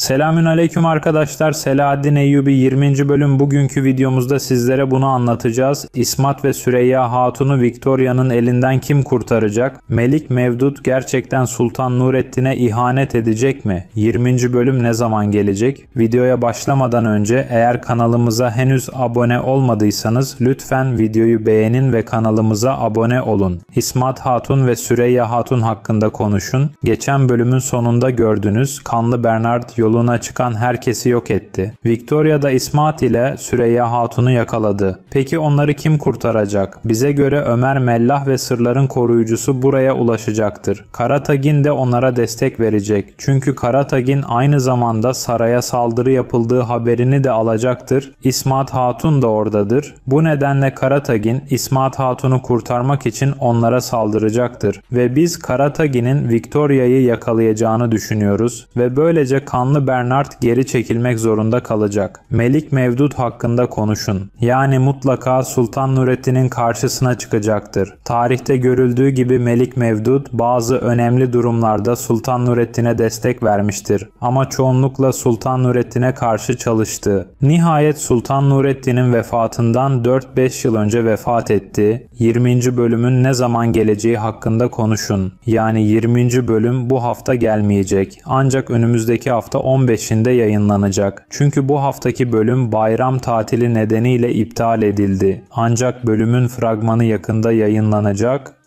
Selamün aleyküm arkadaşlar. Selahaddin Eyyubi 20. bölüm bugünkü videomuzda sizlere bunu anlatacağız. İsmat ve Süreyya Hatun'u Victoria'nın elinden kim kurtaracak? Melik Mevdut gerçekten Sultan Nurettin'e ihanet edecek mi? 20. bölüm ne zaman gelecek? Videoya başlamadan önce eğer kanalımıza henüz abone olmadıysanız lütfen videoyu beğenin ve kanalımıza abone olun. İsmat Hatun ve Süreyya Hatun hakkında konuşun. Geçen bölümün sonunda gördünüz. Kanlı Bernard yol yoluna çıkan herkesi yok etti. Victoria da İsmat ile Süreyya Hatun'u yakaladı. Peki onları kim kurtaracak? Bize göre Ömer Mellah ve sırların koruyucusu buraya ulaşacaktır. Karatagin de onlara destek verecek. Çünkü Karatagin aynı zamanda saraya saldırı yapıldığı haberini de alacaktır. İsmat Hatun da oradadır. Bu nedenle Karatagin İsmat Hatun'u kurtarmak için onlara saldıracaktır. Ve biz Karatagin'in Victoria'yı yakalayacağını düşünüyoruz ve böylece kanlı Kanlı Bernard geri çekilmek zorunda kalacak. Melik Mevdud hakkında konuşun. Yani mutlaka Sultan Nurettin'in karşısına çıkacaktır. Tarihte görüldüğü gibi Melik Mevdud bazı önemli durumlarda Sultan Nurettin'e destek vermiştir. Ama çoğunlukla Sultan Nurettin'e karşı çalıştı. Nihayet Sultan Nurettin'in vefatından 4-5 yıl önce vefat etti. 20. bölümün ne zaman geleceği hakkında konuşun. Yani 20. bölüm bu hafta gelmeyecek. Ancak önümüzdeki hafta 15'inde yayınlanacak. Çünkü bu haftaki bölüm bayram tatili nedeniyle iptal edildi. Ancak bölümün fragmanı yakında yayınlanacak